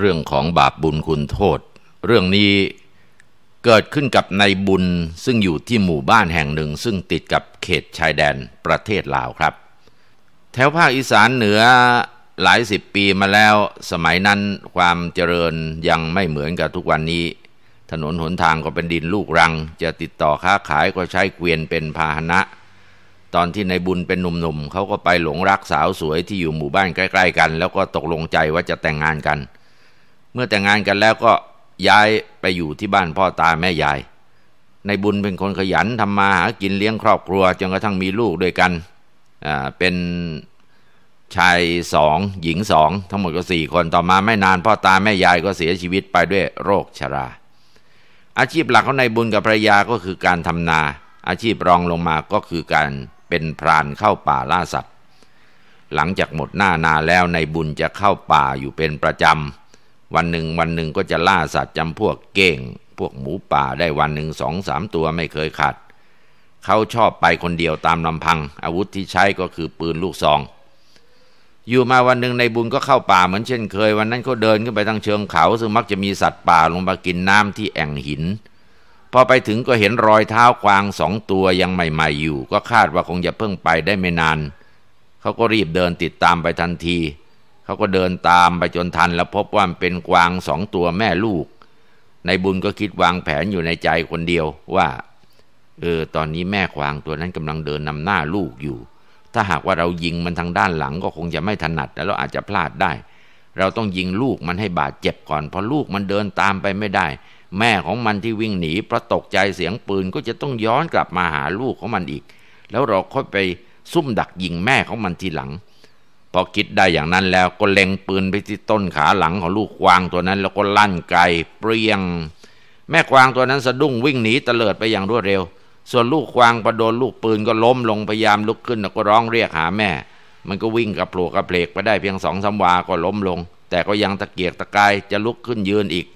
เรื่องของบาปบุญคุณโทษ เรื่องนี้เกิดขึ้นกับนายบุญซึ่งอยู่ที่หมู่บ้านแห่งหนึ่ง ซึ่งติดกับเขตชายแดนประเทศลาวครับ แถวภาคอีสานเหนือหลายสิบปีมาแล้วสมัยนั้นความเจริญยังไม่เหมือนกับทุกวันนี้ ถนนหนทางก็เป็นดินลูกรัง จะติดต่อค้าขายก็ใช้เกวียนเป็นพาหนะ ตอนที่นายบุญเป็นหนุ่มๆเขาก็ไปหลงรักสาวสวยที่อยู่หมู่บ้านใกล้ ๆ กัน แล้วก็ตกลงใจว่าจะแต่งงานกันเมื่อแต่งงานกันแล้วก็ย้ายไปอยู่ที่บ้านพ่อตาแม่ยาย ในบุญเป็นคนขยันทำมาหากินเลี้ยงครอบครัวจนกระทั่งมีลูกด้วยกัน เป็นชายสองหญิงสองทั้งหมดก็สี่คน ต่อมาไม่นานพ่อตาแม่ยายก็เสียชีวิตไปด้วยโรคชรา อาชีพหลักของในบุญกับภรรยาก็คือการทำนา อาชีพรองลงมาก็คือการเป็นพรานเข้าป่าล่าสัตว์ หลังจากหมดหน้านาแล้วในบุญจะเข้าป่าอยู่เป็นประจำวันหนึ่งวันหนึ่งก็จะล่าสัตว์จำพวกเก่งพวกหมูป่าได้วันหนึ่งสองสามตัวไม่เคยขาดเขาชอบไปคนเดียวตามลำพัง อาวุธที่ใช้ก็คือปืนลูกซอง อยู่มาวันหนึ่งในบุญก็เข้าป่าเหมือนเช่นเคย วันนั้นก็เดินขึ้นไปทางเชิงเขา ซึ่งมักจะมีสัตว์ป่าลงมากินน้ำที่แอ่งหิน พอไปถึงก็เห็นรอยเท้ากวางสองตัวยังใหม่ ๆ อยู่ ก็คาดว่าคงจะเพิ่งไปได้ไม่นานเขาก็รีบเดินติดตามไปทันทีเขาก็เดินตามไปจนทันแล้วพบว่าเป็นกวางสองตัวแม่ลูก ในบุญก็คิดวางแผนอยู่ในใจคนเดียวว่า เออตอนนี้แม่กวางตัวนั้นกำลังเดินนำหน้าลูกอยู่ ถ้าหากว่าเรายิงมันทางด้านหลังก็คงจะไม่ถนัดแล้วอาจจะพลาดได้ เราต้องยิงลูกมันให้บาดเจ็บก่อนเพราะลูกมันเดินตามไปไม่ได้ แม่ของมันที่วิ่งหนีเพราะตกใจเสียงปืนก็จะต้องย้อนกลับมาหาลูกของมันอีก แล้วเราค่อยไปซุ่มดักยิงแม่ของมันทีหลังพอคิดได้อย่างนั้นแล้วก็เล็งปืนไปที่ต้นขาหลังของลูกควางตัวนั้นแล้วก็ลั่นไกเปรียง แม่ควางตัวนั้นสะดุ้งวิ่งหนีเตลิดไปอย่างรวดเร็ว ส่วนลูกควางประโดนลูกปืนก็ล้มลงพยายามลุกขึ้นแล้วก็ร้องเรียกหาแม่ มันก็วิ่งกระโผลกกระเพลกไปได้เพียงสองสาวาก็ล้มลง แต่ก็ยังตะเกียกตะกายจะลุกขึ้นยืนอีก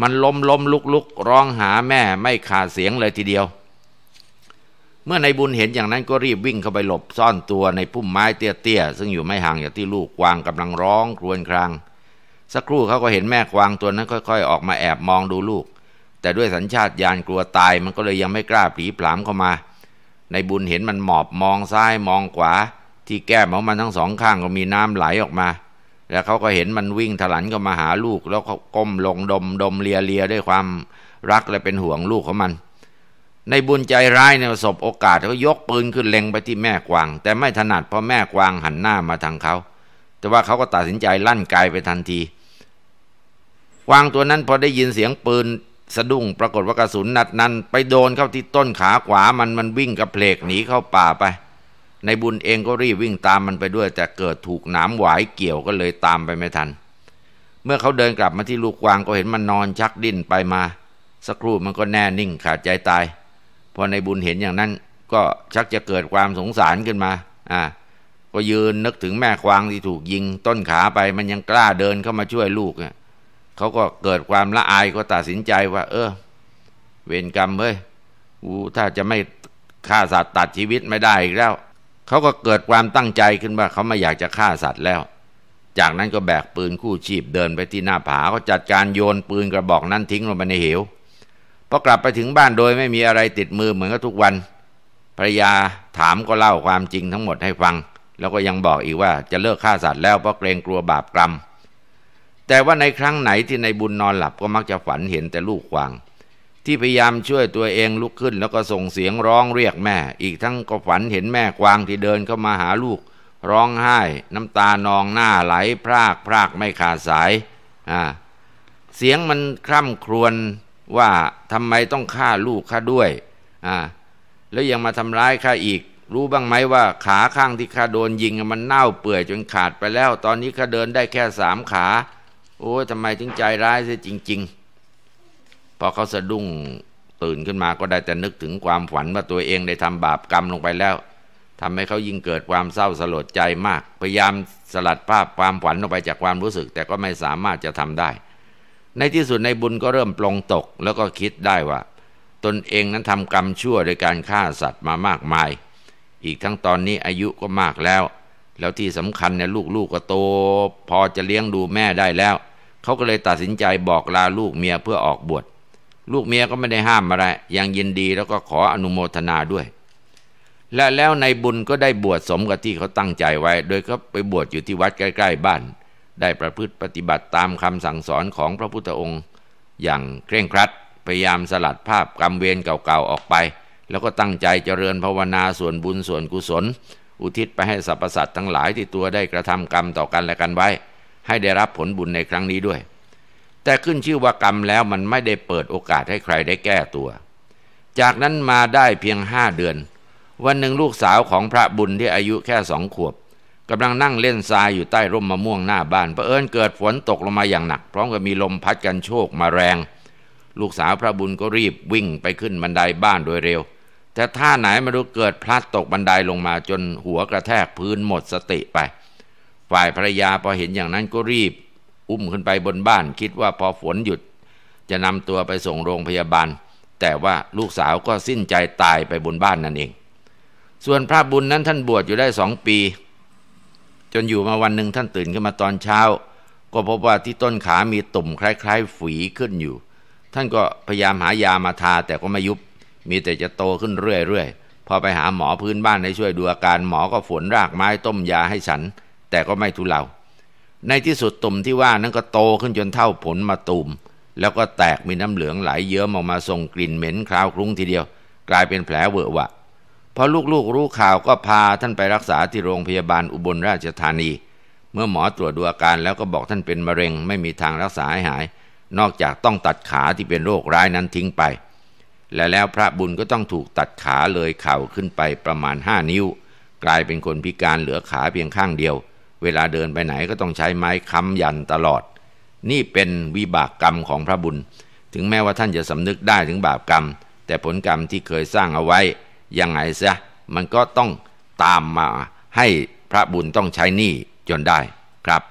มันล้มล้มลุกลุกร้องหาแม่ไม่ขาดเสียงเลยทีเดียวเมื่อในบุญเห็นอย่างนั้นก็รีบวิ่งเข้าไปหลบซ่อนตัวในพุ่มไม้เตี้ยๆ ซึ่งอยู่ไม่ห่างจากที่ลูกกวางกำลังร้องครวญครางสักครู่เขาก็เห็นแม่กวางตัวนั้นค่อยๆ ออกมาแอบมองดูลูก แต่ด้วยสัญชาตญาณกลัวตายมันก็เลยยังไม่กล้าผีผลามเข้ามาในบุญเห็นมันหมอบ มองซ้ายมองขวา ที่แก้มของมันทั้งสองข้างก็มีน้ำไหลออกมา แล้วเขาก็เห็นมันวิ่งถลันเข้ามาหาลูก แล้วก็ก้มลงดมดมเลียเลียด้วยความรักและเป็นห่วงลูกของมันในบุญใจร้ายในประสบโอกาสเขายกปืนขึ้นเล็งไปที่แม่กวางแต่ไม่ถนัดเพราะแม่กวางหันหน้ามาทางเขา แต่ว่าเขาก็ตัดสินใจลั่นไกไปทันทีกวางตัวนั้นพอได้ยินเสียงปืน สะดุ้งปรากฏว่ากระสุนนัดนั้น ไปโดนเข้าที่ต้นขาขวามันมันวิ่งกระเพลกหนีเข้าป่าไป ในบุญเองก็รีบวิ่งตามมันไปด้วย แต่เกิดถูกหนามหวายเกี่ยวก็เลยตามไปไม่ทัน เมื่อเขาเดินกลับมาที่ลูกกวางก็เห็นมันนอนชักดิ้นไปมา สักครู่มันก็แน่นิ่ง ขาดใจตายพอในบุญเห็นอย่างนั้น ก็ชักจะเกิดความสงสารขึ้นมา อ่า ก็ยืนนึกถึงแม่ควางที่ถูกยิงต้นขาไป มันยังกล้าเดินเข้ามาช่วยลูกเนี่ยเขาก็เกิดความละอายก็ตัดสินใจว่า เออ เวรกรรมเฮ้ยอูถ้าจะไม่ฆ่าสัตว์ตัดชีวิตไม่ได้อีกแล้วเขาก็เกิดความตั้งใจขึ้นว่าเขาไม่อยากจะฆ่าสัตว์แล้ว จากนั้นก็แบกปืนคู่ชีพเดินไปที่หน้าผาก็จัดการโยนปืนกระบอกนั้นทิ้งลงไปในเหวพอกลับไปถึงบ้านโดยไม่มีอะไรติดมือเหมือนกับทุกวัน ภรรยาถามก็เล่าความจริงทั้งหมดให้ฟัง แล้วก็ยังบอกอีกว่าจะเลิกฆ่าสัตว์แล้วเพราะเกรงกลัวบาปกรรม แต่ว่าในครั้งไหนที่ในบุญนอนหลับก็มักจะฝันเห็นแต่ลูกควางที่พยายามช่วยตัวเองลุกขึ้น แล้วก็ส่งเสียงร้องเรียกแม่ อีกทั้งก็ฝันเห็นแม่ควางที่เดินเข้ามาหาลูกร้องไห้ น้ำตานองหน้าไหลพรากพรากไม่ขาดสายอ่าเสียงมันคร่ำครวญว่าทำไมต้องฆ่าลูก ข้าด้วยอ่าแล้วยังมาทำร้ายข้าอีก รู้บ้างไหมว่าขาข้างที่ข้าโดนยิงมันเน่าเปื่อยจนขาดไปแล้ว ตอนนี้ข้าเดินได้แค่สามขา โอ้ทำไมถึงใจร้ายเสียจริงๆพอเขาสะดุ้งตื่นขึ้นมาก็ได้แต่นึกถึงความฝันว่าตัวเองได้ทำบาปกรรมลงไปแล้ว ทำให้เขายิ่งเกิดความเศร้าสลดใจมาก พยายามสลัดภาพความฝันออกไปจากความรู้สึก แต่ก็ไม่สามารถจะทำได้ในที่สุดในบุญก็เริ่มปลงตกแล้วก็คิดได้ว่า ตนเองนั้นทำกรรมชั่วโดยการฆ่าสัตว์มามากมาย อีกทั้งตอนนี้อายุก็มากแล้ว แล้วที่สำคัญเนี่ยลูกๆกก็โต พอจะเลี้ยงดูแม่ได้แล้วเขาก็เลยตัดสินใจบอกลาลูกเมียเพื่อออกบวชลูกเมียก็ไม่ได้ห้ามอะไรยังยินดีแล้วก็ขออนุโมทนาด้วย และแล้วในบุญก็ได้บวชสมกับที่เขาตั้งใจไว้ โดยเขาไปบวชอยู่ที่วัดใกล้ ๆบ้านได้ประพฤติปฏิบัติตามคำสั่งสอนของพระพุทธองค์ อย่างเคร่งครัด พยายามสลัดภาพกรรมเวรเก่าๆออกไป แล้วก็ตั้งใจเจริญภาวนาส่วนบุญส่วนกุศล อุทิศไปให้สรรพสัตว์ทั้งหลายที่ตัวได้กระทำกรรมต่อกันและกันไว้ ให้ได้รับผลบุญในครั้งนี้ด้วย แต่ขึ้นชื่อว่ากรรมแล้วมันไม่ได้เปิดโอกาสให้ใครได้แก้ตัว จากนั้นมาได้เพียงห้าเดือน วันหนึ่งลูกสาวของพระบุญที่อายุแค่สองขวบำลังนั่งเล่นทรายอยู่ใต้ร่มมะม่วงหน้าบ้านเผอิญเกิดฝนตกลงมาอย่างหนักพร้อมกับมีลมพัดกันโชกมาแรง ลูกสาวพระบุญก็รีบวิ่งไปขึ้นบันไดบ้านโดยเร็ว แต่ท่าไหนไม่รู้เกิดพลัดตกบันไดลงมาจนหัวกระแทกพื้นหมดสติไป ฝ่ายภรรยาพอเห็นอย่างนั้นก็รีบ อุ้มขึ้นไปบนบ้านคิดว่าพอฝนหยุด จะนำตัวไปส่งโรงพยาบาล แต่ว่าลูกสาวก็สิ้นใจตายไปบนบ้านนั่นเอง ส่วนพระบุญนั้นท่านบวชอยู่ได้สองปีจนอยู่มาวันหนึ่งท่านตื่นขึ้นมาตอนเช้า ก็พบว่าที่ต้นขามีตุ่มคล้ายๆฝีขึ้นอยู่ ท่านก็พยายามหายามาทาแต่ก็ไม่ยุบ มีแต่จะโตขึ้นเรื่อยๆพอไปหาหมอพื้นบ้านให้ช่วยดูอาการหมอก็ฝนรากไม้ต้มยาให้ฉัน แต่ก็ไม่ทุเลาในที่สุดตุ่มที่ว่านั้นก็โตขึ้นจนเท่าผลมาตุ่มแล้วก็แตกมีน้ำเหลืองไหลยเยิ้มออกมาส่งกลิ่นเหม็นคราวครุ้งทีเดียว กลายเป็นแผลเวอะวะพอลูกๆรู้ข่าวก็พาท่านไปรักษาที่โรงพยาบาลอุบลราชธานี เมื่อหมอตรวจดูอาการแล้วก็บอกท่านเป็นมะเร็งไม่มีทางรักษาให้หาย นอกจากต้องตัดขาที่เป็นโรคร้ายนั้นทิ้งไป และแล้วพระบุญก็ต้องถูกตัดขาเลยเข่าขึ้นไปประมาณห้านิ้ว กลายเป็นคนพิการเหลือขาเพียงข้างเดียว เวลาเดินไปไหนก็ต้องใช้ไม้ค้ำยันตลอด นี่เป็นวิบากกรรมของพระบุญ ถึงแม้ว่าท่านจะสำนึกได้ถึงบาปกรรม แต่ผลกรรมที่เคยสร้างเอาไว้ยังไงซะมันก็ต้องตามมาให้พระบุญต้องใช้หนี้จนได้ครับ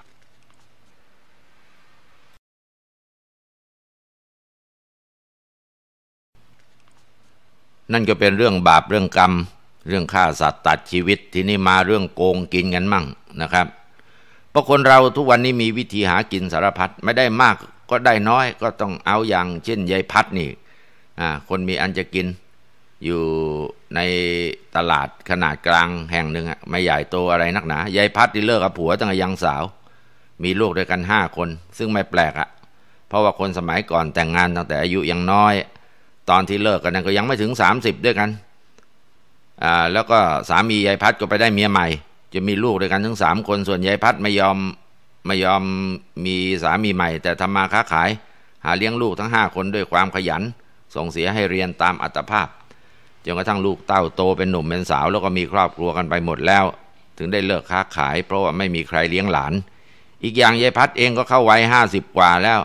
นั่นก็เป็นเรื่องบาปเรื่องกรรมเรื่องฆ่าสัตว์ตัดชีวิตที่นี่มาเรื่องโกงกินกันมั่งนะครับเพราะคนเราทุกวันนี้มีวิธีหากินสารพัดไม่ได้มากก็ได้น้อยก็ต้องเอาอย่างเช่นยายพัดนี่คนมีอันจะกินอยู่ในตลาดขนาดกลางแห่งหนึ่งไม่ใหญ่โตอะไรนักหนายายพัดที่เลิกกับผัวตั้งแต่ยังสาว มีลูกด้วยกันห้าคน ซึ่งไม่แปลกอะเพราะว่าคนสมัยก่อนแต่งงานตั้งแต่อายุยังน้อย ตอนที่เลิกกันนั้นก็ยังไม่ถึงสามสิบด้วยกันอ่าแล้วก็สามียายพัดก็ไปได้เมียใหม่ จะมีลูกด้วยกันทั้งสามคนส่วนยายพัดไม่ยอมไม่ยอมมีสามีใหม่ แต่ทำมาค้าขาย หาเลี้ยงลูกทั้งห้าคนด้วยความขยันส่งเสียให้เรียนตามอัตภาพจนกระทั่งลูกเต้าโตเป็นหนุ่มเป็นสาวแล้วก็มีครอบครัวกันไปหมดแล้ว ถึงได้เลิกค้าขายเพราะว่าไม่มีใครเลี้ยงหลาน อีกอย่างยายพัดเองก็เข้าวัยห้าสิบกว่าแล้ว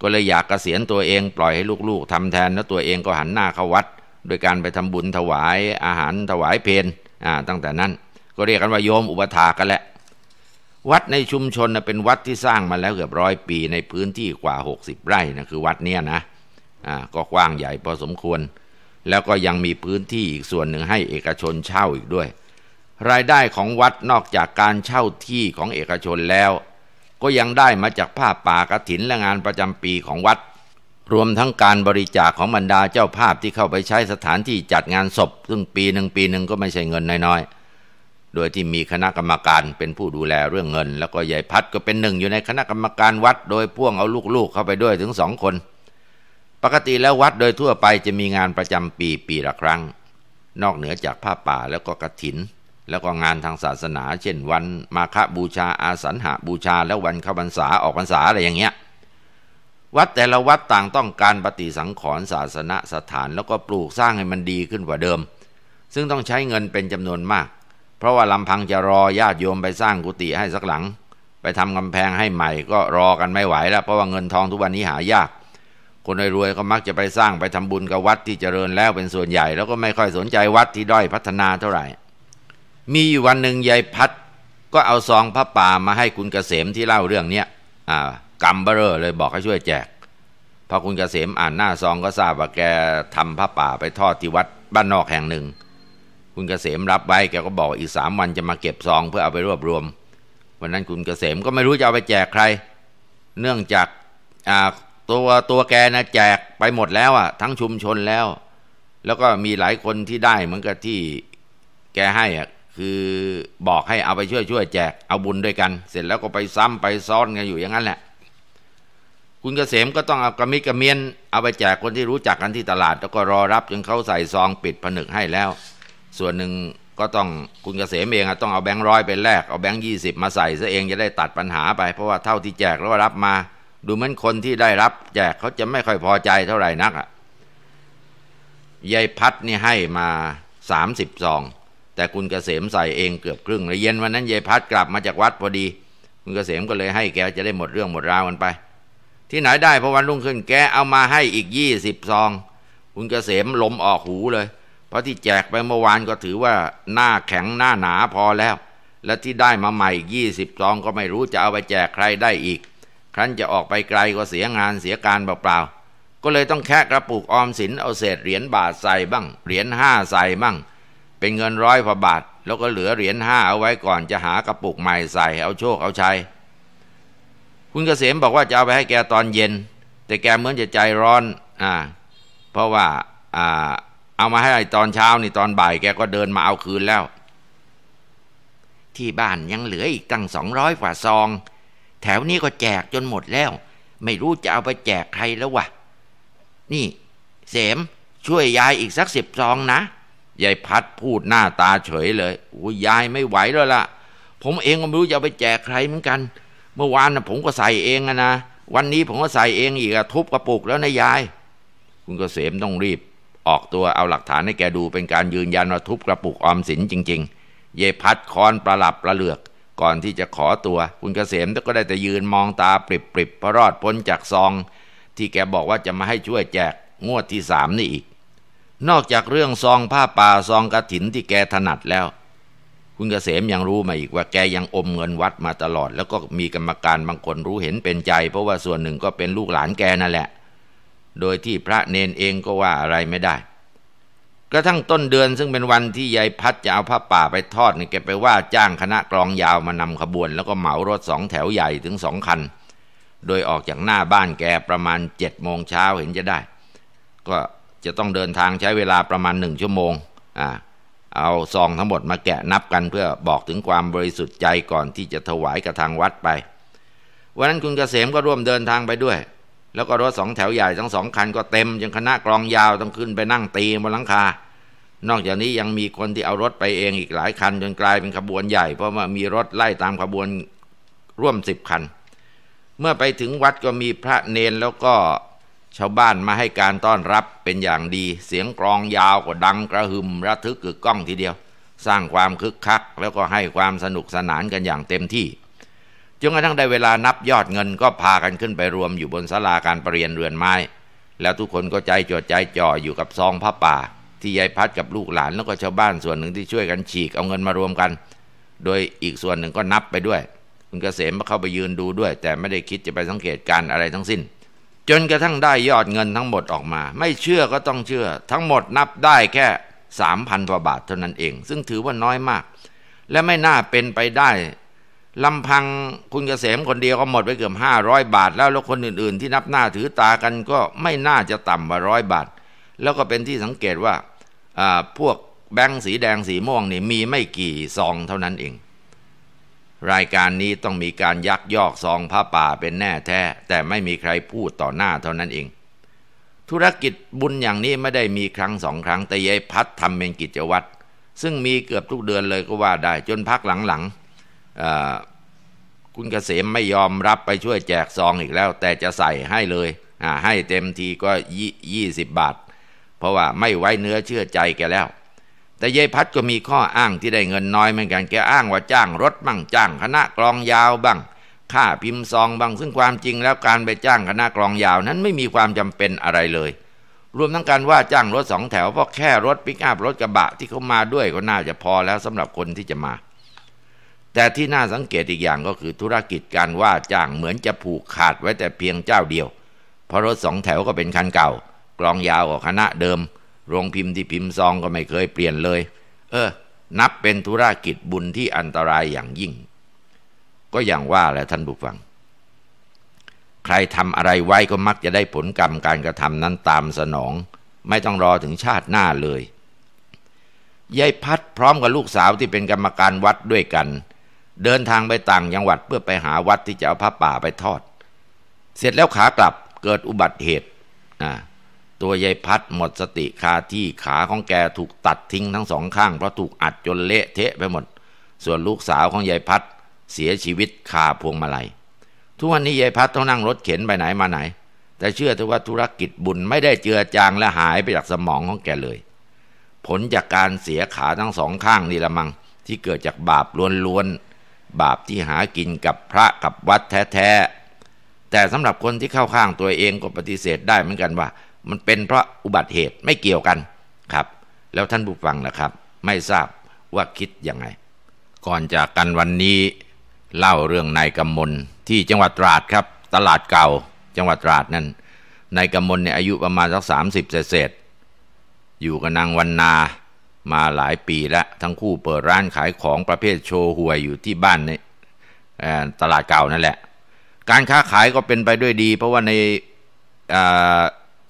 ก็เลยอยากเกษียณตัวเองปล่อยให้ลูกๆ ทำแทนแล้วตัวเองก็หันหน้าเข้าวัด โดยการไปทำบุญถวายอาหารถวายเพลนอ่าตั้งแต่นั้นก็เรียกกันว่าโยมอุปถากันแหละวัดในชุมชนเป็นวัดที่สร้างมาแล้วเกือบร้อยปีในพื้นที่กว่า 60 ไร่นะคือวัดเนี้ยนะอ่าก็กว้างใหญ่พอสมควรแล้วก็ยังมีพื้นที่อีกส่วนหนึ่งให้เอกชนเช่าอีกด้วย รายได้ของวัดนอกจากการเช่าที่ของเอกชนแล้ว ก็ยังได้มาจากผ้าป่ากระถินและงานประจำปีของวัด รวมทั้งการบริจาคของบรรดาเจ้าภาพที่เข้าไปใช้สถานที่จัดงานศพซึ่งปีหนึ่งปีหนึ่งก็ไม่ใช่เงินน้อยๆ โดยที่มีคณะกรรมการเป็นผู้ดูแลเรื่องเงิน แล้วก็ใหญ่พัดก็เป็นหนึ่งอยู่ในคณะกรรมการวัดโดยพ่วงเอาลูกๆเข้าไปด้วยถึงสองคนปกติแล้ววัดโดยทั่วไปจะมีงานประจำปีปีละครั้ง นอกเหนือจากผ้าป่าแล้วก็กระถิน แล้วก็งานทางศาสนาเช่นวันมาฆบูชาอาสันหาบูชาแล้ววันเข้าพรรษา ออกพรรษาอะไรอย่างเงี้ยวัดแต่ละวัดต่างต้องการปฏิสังขรณ์ศาสนสถาน แล้วก็ปลูกสร้างให้มันดีขึ้นกว่าเดิม ซึ่งต้องใช้เงินเป็นจำนวนมาก เพราะว่าลำพังจะรอญาติโยมไปสร้างกุฏิให้สักหลัง ไปทำกำแพงให้ใหม่ก็รอกันไม่ไหว แล้วเพราะว่าเงินทองทุกวันนี้หายากคนรวยก็มักจะไปสร้างไปทำบุญกับวัดที่เจริญแล้วเป็นส่วนใหญ่แล้วก็ไม่ค่อยสนใจวัดที่ด้อยพัฒนาเท่าไหร่ มีอยู่วันหนึ่งยายพัดก็เอาซองพระป่ามาให้คุณเกษมที่เล่าเรื่องเนี้ยอ่ากำเบอร์เลยบอกให้ช่วยแจก พอคุณเกษมอ่านหน้าซองก็ทราบว่าแกทำพระป่าไปทอดที่วัด บ้านนอกแห่งหนึ่ง คุณเกษมรับไว้แกก็บอกอีกสามวันจะมาเก็บซองเพื่อเอาไปรวบรวม วันนั้นคุณเกษมก็ไม่รู้จะเอาไปแจกใคร เนื่องจากอ่าตัวตัวแกนะแจกไปหมดแล้วอ่ะทั้งชุมชนแล้ว แล้วก็มีหลายคนที่ได้เหมือนกับที่แกให้อ่ะคือบอกให้เอาไปช่วยช่วยแจกเอาบุญด้วยกัน เสร็จแล้วก็ไปซ้ำไปซ้อนกันอยู่อย่างนั้นแหละคุณเกษมก็ต้องเอากระมิกระเมียนเอาไปแจกคนที่รู้จักกันที่ตลาด แล้วก็รอรับจนเขาใส่ซองปิดผนึกให้แล้ว ส่วนหนึ่งก็ต้องคุณเกษมเองต้องเอาแบงค์ร้อยไปแลกเอาแบงค์ยี่สิบมาใส่ซะเองจะได้ตัดปัญหาไป เพราะว่าเท่าที่แจกแล้วรับมาดูเหมือนคนที่ได้รับแจกเขาจะไม่ค่อยพอใจเท่าไหร่นักอ่ะยายพัดนี่ให้มาสามสิบซอง แต่คุณเกษมใส่เองเกือบครึ่งเลยเย็นวันนั้นยายพัดกลับมาจากวัดพอดี คุณเกษมก็เลยให้แกจะได้หมดเรื่องหมดราวกันไป ที่ไหนได้พอวันรุ่งขึ้นแกเอามาให้อีกยี่สิบซองคุณเกษมลมออกหูเลย เพราะที่แจกไปเมื่อวานก็ถือว่าหน้าแข็งหน้าหนาพอแล้ว และที่ได้มาใหม่ยี่สิบซองก็ไม่รู้จะเอาไปแจกใครได้อีกครั้นจะออกไปไกลก็เสียงานเสียการเปล่าๆก็เลยต้องแค่กระปุกออมสินเอาเศษเหรียญบาทใส่บ้างเหรียญห้าใส่บ้างเป็นเงินร้อยพอบาท แล้วก็เหลือเหรียญห้าเอาไว้ก่อนจะหากระปุกใหม่ใส่ เอาโชคเอาชัยคุณเกษมบอกว่าจะเอาไปให้แกตอนเย็น แต่แกเหมือนจะใจร้อนอ่า เพราะว่าอ่าเอามาให้ตอนเช้านี่ตอนบ่ายแกก็เดินมาเอาคืนแล้ว ที่บ้านยังเหลืออีกตั้งสองร้อยกว่าซองแถวนี้ก็แจกจนหมดแล้ว ไม่รู้จะเอาไปแจกใครแล้ววะนี่เสมช่วยยายอีกสักสิบซองนะยายพัดพูดหน้าตาเฉยเลยโอ้ยายไม่ไหวแล้วล่ะผมเองก็ไม่รู้จะไปแจกใครเหมือนกัน เมื่อวานนะผมก็ใส่เองนะวันนี้ผมก็ใส่เองอีกทุบกระปุกแล้วนะยาย คุณกเกษมต้องรีบ ออกตัวเอาหลักฐานให้แกดูเป็นการยืนยันว่าทุบกระปุกออมสินจริง ๆ เยพัดคอนประหลับประเลือกก่อนที่จะขอตัวคุณเกษมก็ได้แต่ยืนมองตาปริบปริบพระรอดพ้นจากซองที่แกบอกว่าจะมาให้ช่วยแจกงวดที่สามนี่อีก นอกจากเรื่องซองผ้าป่าซองกระถินที่แกถนัดแล้ว คุณเกษมยังรู้มาอีกว่าแกยังอมเงินวัดมาตลอด แล้วก็มีกรรมการบางคนรู้เห็นเป็นใจ เพราะว่าส่วนหนึ่งก็เป็นลูกหลานแกนั่นแหละโดยที่พระเนนเองก็ว่าอะไรไม่ได้กระทั่งต้นเดือนซึ่งเป็นวันที่ยายพัดจะเอาผ้าป่าไปทอดนี่แกไปว่าจ้างคณะกลองยาวมานำขบวนแล้วก็เหมารถสองแถวใหญ่ถึงสองคัน โดยออกจากหน้าบ้านแกประมาณเจ็ดโมงเช้าเห็นจะได้ ก็จะต้องเดินทางใช้เวลาประมาณหนึ่งชั่วโมงอ่าเอาซองทั้งหมดมาแกะนับกันเพื่อบอกถึงความบริสุทธิ์ใจก่อนที่จะถวายกับทางวัดไป วันนั้นคุณเกษมก็ร่วมเดินทางไปด้วยแล้วก็รถสองแถวใหญ่ทั้งสองคันก็เต็มจนคณะกรองยาวต้องขึ้นไปนั่งตีบนหลังคา นอกจากนี้ยังมีคนที่เอารถไปเองอีกหลายคันจนกลายเป็นขบวนใหญ่เพราะว่ามีรถไล่ตามขบวนร่วมสิบคัน เมื่อไปถึงวัดก็มีพระเนนแล้วก็ชาวบ้านมาให้การต้อนรับเป็นอย่างดี เสียงกรองยาวก็ดังกระหึ่มระทึกกึกก้องทีเดียว สร้างความคึกคักแล้วก็ให้ความสนุกสนานกันอย่างเต็มที่จนกระทั่งได้เวลานับยอดเงินก็พากันขึ้นไปรวม อยู่บนศาลาการประเรียนเรือนไม้ แล้วทุกคนก็ใจจดใจจ่ออยู่กับซองผ้าป่า ที่ยายพัดกับลูกหลานแล้วก็ชาวบ้านส่วนหนึ่งที่ช่วยกันฉีกเอาเงินมารวมกัน โดยอีกส่วนหนึ่งก็นับไปด้วยคุณเกษมก็เข้าไปยืนดูด้วย แต่ไม่ได้คิดจะไปสังเกตการอะไรทั้งสิ้น จนกระทั่งได้ยอดเงินทั้งหมดออกมา ไม่เชื่อก็ต้องเชื่อ ทั้งหมดนับได้แค่สามพันกว่าบาทเท่านั้นเอง ซึ่งถือว่าน้อยมาก และไม่น่าเป็นไปได้ลำพังคุณเกษมคนเดียวก็หมดไปเกือบห้าร้อยบาทแล้วแล้วคนอื่น ๆ ที่นับหน้าถือตากันก็ไม่น่าจะต่ำกว่าร้อยบาท แล้วก็เป็นที่สังเกตว่า พวกแบงค์สีแดงสีม่วงนี่มีไม่กี่ซองเท่านั้นเอง รายการนี้ต้องมีการยักยอกซองผ้าป่าเป็นแน่แท้ แต่ไม่มีใครพูดต่อหน้าเท่านั้นเอง ธุรกิจบุญอย่างนี้ไม่ได้มีครั้งสองครั้งแต่ยายพัดทำเป็นกิจวัตรซึ่งมีเกือบทุกเดือนเลยก็ว่าได้จนพักหลังๆคุณเกษมไม่ยอมรับไปช่วยแจกซองอีกแล้ว แต่จะใส่ให้เลยให้เต็มทีก็ยี่สิบบาท เพราะว่าไม่ไว้เนื้อเชื่อใจแกแล้ว แต่ยายพัดก็มีข้ออ้างที่ได้เงินน้อยเหมือนกันแกอ้างว่าจ้างรถบ้างจ้างคณะกลองยาวบ้างค่าพิมพ์ซองบ้างซึ่งความจริงแล้วการไปจ้างคณะกลองยาวนั้นไม่มีความจำเป็นอะไรเลย รวมทั้งการว่าจ้างรถสองแถวเพราะแค่รถปิกอัพรถกระบะที่เขามาด้วยก็น่าจะพอแล้วสำหรับคนที่จะมาแต่ที่น่าสังเกตอีกอย่างก็คือธุรกิจ การว่าจ้างเหมือนจะผูกขาดไว้แต่เพียงเจ้าเดียว เพราะรถสองแถวก็เป็นคันเก่า กลองยาวกับคณะเดิมโรงพิมพ์ที่พิมพ์ซองก็ไม่เคยเปลี่ยนเลย เออ นับเป็นธุรกิจบุญที่อันตรายอย่างยิ่ง ก็อย่างว่าแหละท่านผู้ฟัง ใครทำอะไรไว้ก็มักจะได้ผลกรรมการกระทำนั้นตามสนอง ไม่ต้องรอถึงชาติหน้าเลยยายพัดพร้อมกับลูกสาวที่เป็นกรรมการวัดด้วยกันเดินทางไปต่างจังหวัดเพื่อไปหาวัดที่จะเอาผ้าป่าไปทอด เสร็จแล้วขากลับเกิดอุบัติเหตุ ตัวยายพัดหมดสติคาที่ขาของแกถูกตัดทิ้งทั้งสองข้างเพราะถูกอัดจนเละเทะไปหมด ส่วนลูกสาวของยายพัด เสียชีวิตคาพวงมาลัย ทุกวันนี้ยายพัดต้องนั่งรถเข็นไปไหนมาไหน แต่เชื่อเถอะว่าธุรกิจบุญไม่ได้เจือจางและหายไปจากสมองของแกเลย ผลจากการเสียขาทั้งสองข้างนี่ละมังที่เกิดจากบาปล้วนๆบาปที่หากินกับพระกับวัดแท้แต่สำหรับคนที่เข้าข้างตัวเองก็ปฏิเสธได้เหมือนกันว่า มันเป็นเพราะอุบัติเหตุไม่เกี่ยวกันครับ แล้วท่านผู้ฟังนะครับ ไม่ทราบว่าคิดยังไง ก่อนจากกันวันนี้เล่าเรื่องนายกำมล ที่จังหวัดตราดครับ ตลาดเก่าจังหวัดตราดนั้นนายกำมลเนี่ยอายุประมาณสักสามสิบเศษอยู่กับนางวันนามาหลายปีแล้วทั้งคู่เปิดร้านขายของประเภทโชว์หวยอยู่ที่บ้านในตลาดเก่านั่นแหละ การค้าขายก็เป็นไปด้วยดีเพราะว่าใน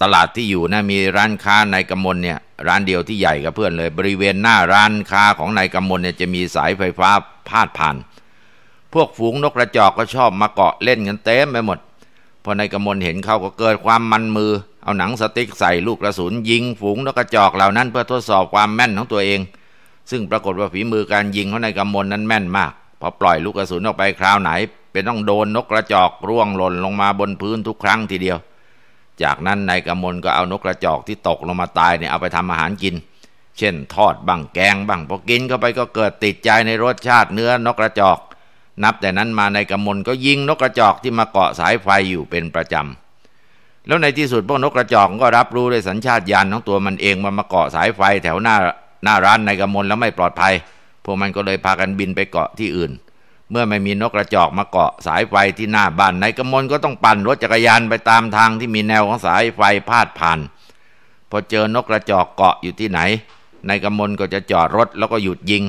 ตลาดที่อยู่นะมีร้านค้านายกำมลเนี่ยร้านเดียวที่ใหญ่กับเพื่อนเลย บริเวณหน้าร้านค้าของนายกำมลเนี่ยจะมีสายไฟฟ้าพาดผ่านพวกฝูงนกกระจอกก็ชอบมาเกาะเล่นกันเต็มไปหมดพอนายกำมลเห็นเขาก็เกิดความมันมือเอาหนังสติ๊กใส่ลูกกระสุนยิงฝูงนกกระจอกเหล่านั้นเพื่อทดสอบความแม่นของตัวเอง ซึ่งปรากฏว่าฝีมือการยิงของนายกำมลนั้นแม่นมาก พอปล่อยลูกกระสุนออกไปคราวไหน เป็นต้องโดนนกกระจอกร่วงหล่นลงมาบนพื้นทุกครั้งทีเดียว จากนั้นนายกำมลก็เอานกกระจอกที่ตกลงมาตายเนี่ย เอาไปทำอาหารกิน เช่นทอดบ้างแกงบ้างพอกินเข้าไปก็เกิดติดใจในรสชาติเนื้อนกกระจอก นับแต่นั้นมานายกำมลก็ยิงนกกระจอกที่มาเกาะสายไฟอยู่เป็นประจำแล้วในที่สุดพวกนกกระจอกก็รับรู้ด้วยสัญชาตญาณของตัวมันเองมันมาเกาะสายไฟแถวหน้าหน้าร้านในกำมลแล้วไม่ปลอดภัยพวกมันก็เลยพากันบินไปเกาะที่อื่น เมื่อไม่มีนกกระจอกมาเกาะสายไฟที่หน้าบ้าน ในกำมลก็ต้องปั่นรถจักรยานไปตามทางที่มีแนวของสายไฟพาดผ่าน พอเจอนกกระจอกเกาะอยู่ที่ไหน ในกำมลก็จะจอดรถแล้วก็หยุดยิง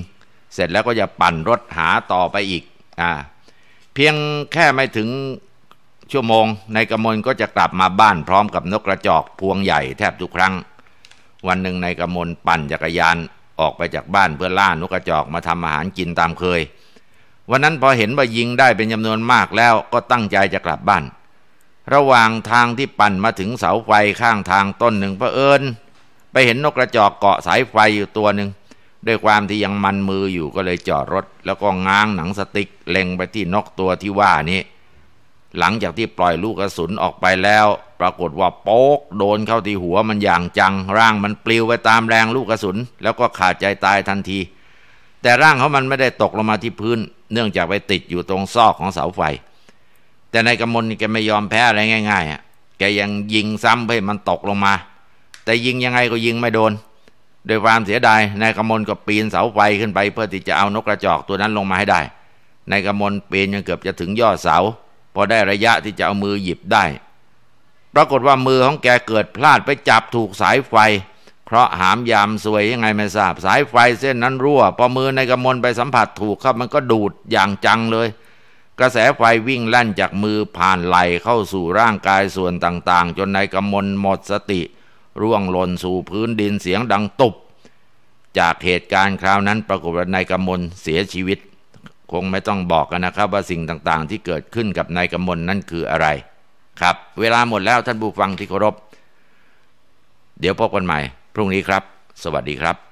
เสร็จแล้วก็จะปั่นรถหาต่อไปอีกอ่าเพียงแค่ไม่ถึงชั่วโมงนายกมลก็จะกลับมาบ้านพร้อมกับนกกระจอก พวงใหญ่แทบทุกครั้ง วันหนึ่งนายกมลปั่นจักรยาน ออกไปจากบ้านเพื่อล่านกกระจอกมาทำอาหารกินตามเคย วันนั้นพอเห็นว่ายิงได้เป็นจำนวนมากแล้วก็ตั้งใจจะกลับบ้าน ระหว่างทางที่ปั่นมาถึงเสาไฟข้างทางต้นหนึ่งเผอิญ ไปเห็นนกกระจอกเกาะสายไฟอยู่ตัวหนึ่งด้วยความที่ยังมันมืออยู่ก็เลยจอดรถ แล้วก็ง้างหนังสติ๊กเล็งไปที่นกตัวที่ว่านี้หลังจากที่ปล่อยลูกกระสุนออกไปแล้ว ปรากฏว่าโป๊ก โดนเข้าที่หัวมันอย่างจัง ร่างมันปลิวไปตามแรงลูกกระสุน แล้วก็ขาดใจตายทันที แต่ร่างของมันไม่ได้ตกลงมาที่พื้น เนื่องจากไปติดอยู่ตรงซอกของเสาไฟ แต่นายกำมลแกไม่ยอมแพ้อะไรง่ายๆะแกยังยิงซ้ำให้มันตกลงมา แต่ยิงยังไงก็ยิงไม่โดนโดยความเสียดายนายกำมลก็ปีนเสาไฟขึ้นไป เพื่อที่จะเอานกกระจอกตัวนั้นลงมาให้ได้นายกำมลปีนจนเกือบจะถึงยอดเสาพอได้ระยะที่จะเอามือหยิบได้ ปรากฏว่ามือของแกเกิดพลาดไปจับถูกสายไฟ เพราะหามยามสวยยังไงไม่ทราบสายไฟเส้นนั้นรั่วพอมือในกำมลไปสัมผัสถูกครับมันก็ดูดอย่างจังเลย กระแสไฟวิ่งแล่นจากมือผ่านไหลเข้าสู่ร่างกายส่วนต่างๆ จนในกำมลหมดสติ ร่วงหล่นสู่พื้นดินเสียงดังตุบจากเหตุการณ์คราวนั้นปรากฏว่านายกำมลเสียชีวิตคงไม่ต้องบอกกันนะครับว่าสิ่งต่าง ๆ ที่เกิดขึ้นกับนายกำมลนั่นคืออะไร ครับเวลาหมดแล้วท่านผู้ฟังที่เคารพ เดี๋ยวพบกันใหม่พรุ่งนี้ครับ สวัสดีครับ